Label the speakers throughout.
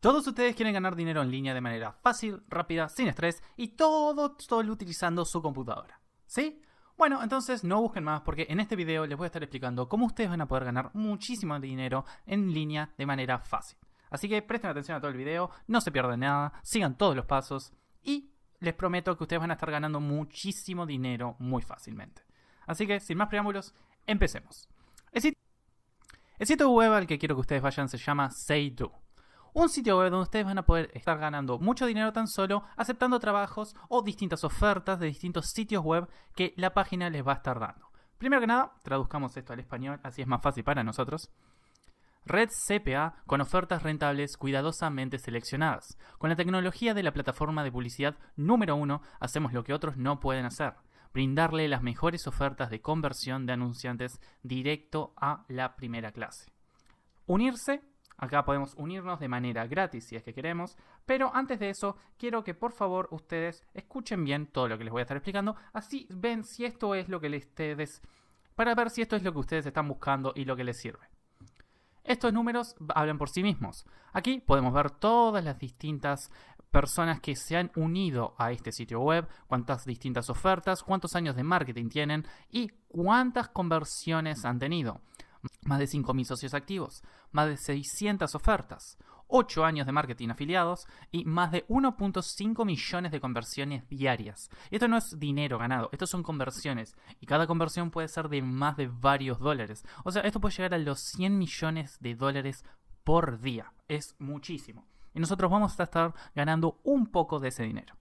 Speaker 1: Todos ustedes quieren ganar dinero en línea de manera fácil, rápida, sin estrés y todo, todo utilizando su computadora. ¿Sí? Bueno, entonces no busquen más porque en este video les voy a estar explicando cómo ustedes van a poder ganar muchísimo dinero en línea de manera fácil. Así que presten atención a todo el video, no se pierdan nada, sigan todos los pasos y les prometo que ustedes van a estar ganando muchísimo dinero muy fácilmente. Así que sin más preámbulos, empecemos. El sitio, web al que quiero que ustedes vayan se llama Seidu un sitio web donde ustedes van a poder estar ganando mucho dinero tan solo aceptando trabajos o distintas ofertas de distintos sitios web que la página les va a estar dando. Primero que nada, traduzcamos esto al español, así es más fácil para nosotros. Red CPA con ofertas rentables cuidadosamente seleccionadas. Con la tecnología de la plataforma de publicidad número uno, hacemos lo que otros no pueden hacer, brindarle las mejores ofertas de conversión de anunciantes directo a la primera clase. Unirse Acá podemos unirnos de manera gratis si es que queremos, pero antes de eso quiero que por favor ustedes escuchen bien todo lo que les voy a estar explicando, así ven si esto es lo que les ustedes para ver si esto es lo que ustedes están buscando y lo que les sirve. Estos números hablan por sí mismos. Aquí podemos ver todas las distintas personas que se han unido a este sitio web, cuántas distintas ofertas, cuántos años de marketing tienen y cuántas conversiones han tenido más de 5.000 socios activos, más de 600 ofertas, 8 años de marketing afiliados y más de 1.5 millones de conversiones diarias. esto no es dinero ganado, esto son conversiones y cada conversión puede ser de más de varios dólares. O sea, esto puede llegar a los 100 millones de dólares por día. Es muchísimo. Y nosotros vamos a estar ganando un poco de ese dinero.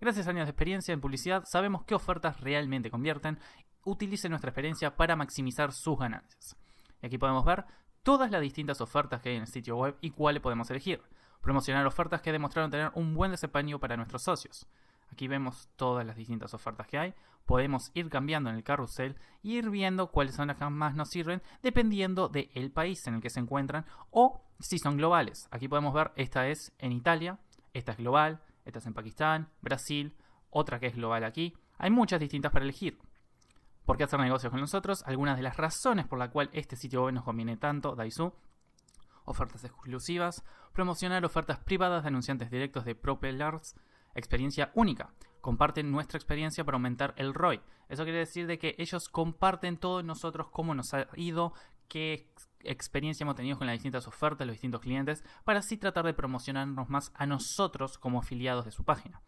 Speaker 1: Gracias a años de experiencia en publicidad sabemos qué ofertas realmente convierten. Utilice nuestra experiencia para maximizar sus ganancias. Y aquí podemos ver todas las distintas ofertas que hay en el sitio web y cuáles podemos elegir. Promocionar ofertas que demostraron tener un buen desempeño para nuestros socios. Aquí vemos todas las distintas ofertas que hay. Podemos ir cambiando en el carrusel y ir viendo cuáles son las que más nos sirven dependiendo del país en el que se encuentran o si son globales. Aquí podemos ver esta es en Italia, esta es global, esta es en Pakistán, Brasil, otra que es global aquí. Hay muchas distintas para elegir por qué hacer negocios con nosotros, algunas de las razones por la cual este sitio web nos conviene tanto, Daisu, ofertas exclusivas, promocionar ofertas privadas de anunciantes directos de Arts. experiencia única. Comparten nuestra experiencia para aumentar el ROI. Eso quiere decir de que ellos comparten todos nosotros cómo nos ha ido, qué experiencia hemos tenido con las distintas ofertas, los distintos clientes, para así tratar de promocionarnos más a nosotros como afiliados de su página.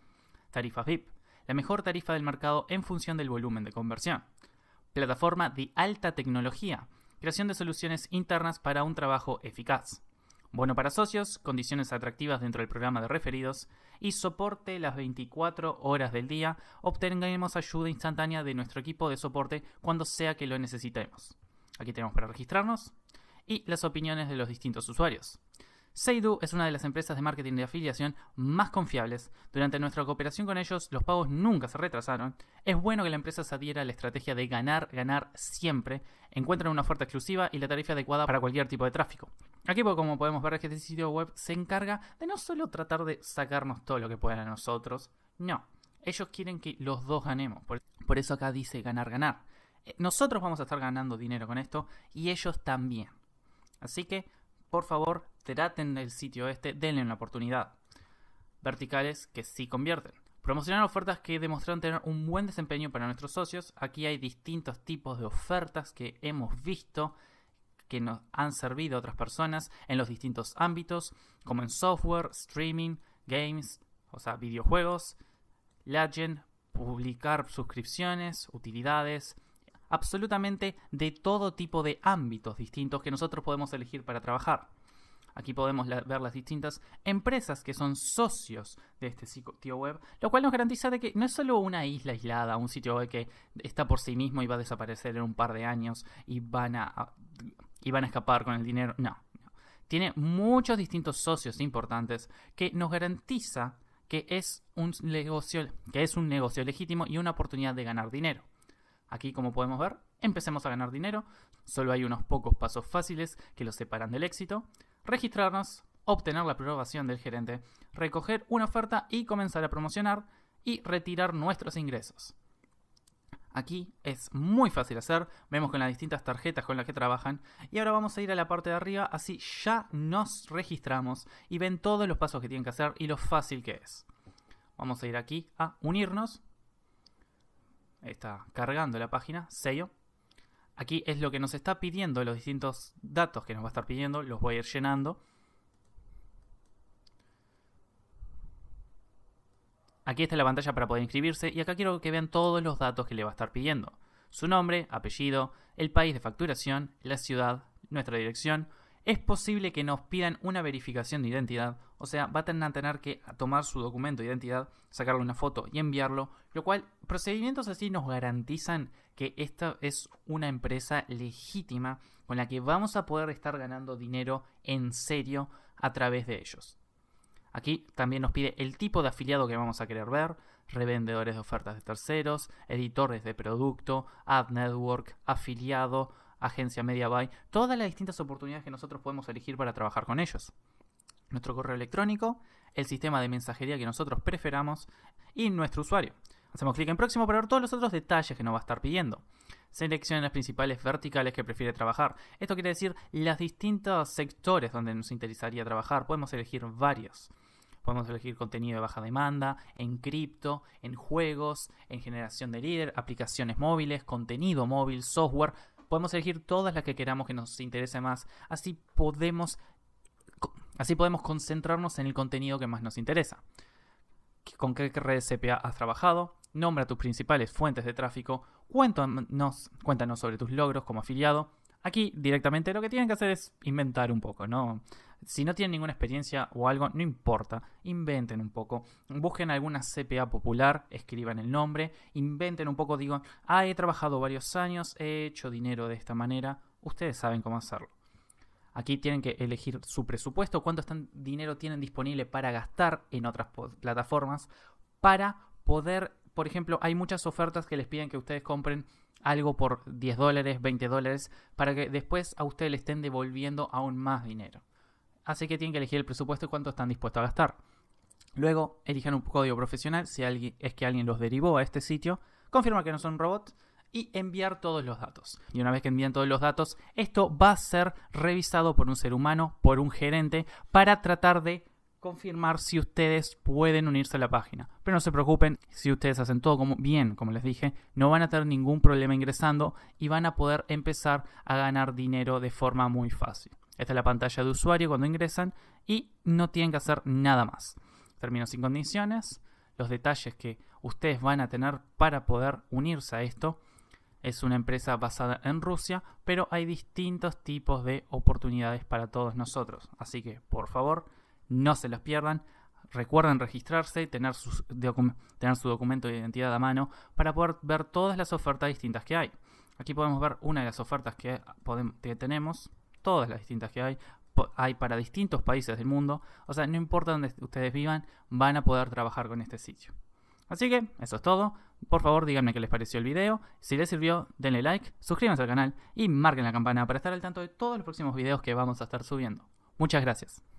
Speaker 1: Tarifas VIP la mejor tarifa del mercado en función del volumen de conversión. Plataforma de alta tecnología, creación de soluciones internas para un trabajo eficaz. Bono para socios, condiciones atractivas dentro del programa de referidos y soporte las 24 horas del día. obtengamos ayuda instantánea de nuestro equipo de soporte cuando sea que lo necesitemos. Aquí tenemos para registrarnos y las opiniones de los distintos usuarios. Seidu es una de las empresas de marketing de afiliación más confiables. Durante nuestra cooperación con ellos, los pagos nunca se retrasaron. Es bueno que la empresa se adhiera a la estrategia de ganar, ganar siempre. Encuentran una oferta exclusiva y la tarifa adecuada para cualquier tipo de tráfico. Aquí, pues, como podemos ver, que este sitio web se encarga de no solo tratar de sacarnos todo lo que puedan a nosotros, no. Ellos quieren que los dos ganemos. Por eso acá dice ganar, ganar. Eh, nosotros vamos a estar ganando dinero con esto y ellos también. Así que por favor, traten el sitio este, denle una oportunidad. Verticales que sí convierten. Promocionar ofertas que demostraron tener un buen desempeño para nuestros socios. Aquí hay distintos tipos de ofertas que hemos visto que nos han servido a otras personas en los distintos ámbitos, como en software, streaming, games, o sea, videojuegos, legend, publicar suscripciones, utilidades, absolutamente de todo tipo de ámbitos distintos que nosotros podemos elegir para trabajar. Aquí podemos ver las distintas empresas que son socios de este sitio web, lo cual nos garantiza de que no es solo una isla aislada, un sitio web que está por sí mismo y va a desaparecer en un par de años y van a, a escapar con el dinero. No, no. Tiene muchos distintos socios importantes que nos garantiza que es un negocio, que es un negocio legítimo y una oportunidad de ganar dinero. Aquí, como podemos ver, empecemos a ganar dinero. Solo hay unos pocos pasos fáciles que los separan del éxito. Registrarnos, obtener la aprobación del gerente, recoger una oferta y comenzar a promocionar y retirar nuestros ingresos. Aquí es muy fácil hacer, vemos con las distintas tarjetas con las que trabajan y ahora vamos a ir a la parte de arriba, así ya nos registramos y ven todos los pasos que tienen que hacer y lo fácil que es. Vamos a ir aquí a unirnos, está cargando la página, sello. Aquí es lo que nos está pidiendo, los distintos datos que nos va a estar pidiendo, los voy a ir llenando. Aquí está la pantalla para poder inscribirse y acá quiero que vean todos los datos que le va a estar pidiendo. Su nombre, apellido, el país de facturación, la ciudad, nuestra dirección, es posible que nos pidan una verificación de identidad, o sea, van a tener que tomar su documento de identidad, sacarle una foto y enviarlo, lo cual procedimientos así nos garantizan que esta es una empresa legítima con la que vamos a poder estar ganando dinero en serio a través de ellos. Aquí también nos pide el tipo de afiliado que vamos a querer ver, revendedores de ofertas de terceros, editores de producto, ad network, afiliado, agencia Media todas las distintas oportunidades que nosotros podemos elegir para trabajar con ellos. Nuestro correo electrónico, el sistema de mensajería que nosotros preferamos y nuestro usuario. Hacemos clic en próximo para ver todos los otros detalles que nos va a estar pidiendo. Selecciona las principales verticales que prefiere trabajar. Esto quiere decir los distintos sectores donde nos interesaría trabajar. Podemos elegir varios. Podemos elegir contenido de baja demanda, en cripto, en juegos, en generación de líder, aplicaciones móviles, contenido móvil, software, Podemos elegir todas las que queramos que nos interese más. Así podemos, así podemos concentrarnos en el contenido que más nos interesa. ¿Con qué redes CPA has trabajado? Nombra tus principales fuentes de tráfico. Cuéntanos, cuéntanos sobre tus logros como afiliado. Aquí directamente lo que tienen que hacer es inventar un poco, ¿no? Si no tienen ninguna experiencia o algo, no importa, inventen un poco, busquen alguna CPA popular, escriban el nombre, inventen un poco, digo, ah, he trabajado varios años, he hecho dinero de esta manera, ustedes saben cómo hacerlo. Aquí tienen que elegir su presupuesto, cuánto dinero tienen disponible para gastar en otras plataformas, para poder, por ejemplo, hay muchas ofertas que les piden que ustedes compren algo por 10 dólares, 20 dólares, para que después a ustedes le estén devolviendo aún más dinero así que tienen que elegir el presupuesto y cuánto están dispuestos a gastar. Luego, elijan un código profesional si es que alguien los derivó a este sitio, confirma que no son robots y enviar todos los datos. Y una vez que envían todos los datos, esto va a ser revisado por un ser humano, por un gerente, para tratar de confirmar si ustedes pueden unirse a la página. Pero no se preocupen, si ustedes hacen todo bien, como les dije, no van a tener ningún problema ingresando y van a poder empezar a ganar dinero de forma muy fácil. Esta es la pantalla de usuario cuando ingresan y no tienen que hacer nada más. Términos sin condiciones, los detalles que ustedes van a tener para poder unirse a esto. Es una empresa basada en Rusia, pero hay distintos tipos de oportunidades para todos nosotros. Así que, por favor, no se los pierdan. Recuerden registrarse, tener, tener su documento de identidad a mano para poder ver todas las ofertas distintas que hay. Aquí podemos ver una de las ofertas que tenemos todas las distintas que hay, hay para distintos países del mundo, o sea, no importa donde ustedes vivan, van a poder trabajar con este sitio. Así que eso es todo, por favor díganme qué les pareció el video, si les sirvió denle like, suscríbanse al canal y marquen la campana para estar al tanto de todos los próximos videos que vamos a estar subiendo. Muchas gracias.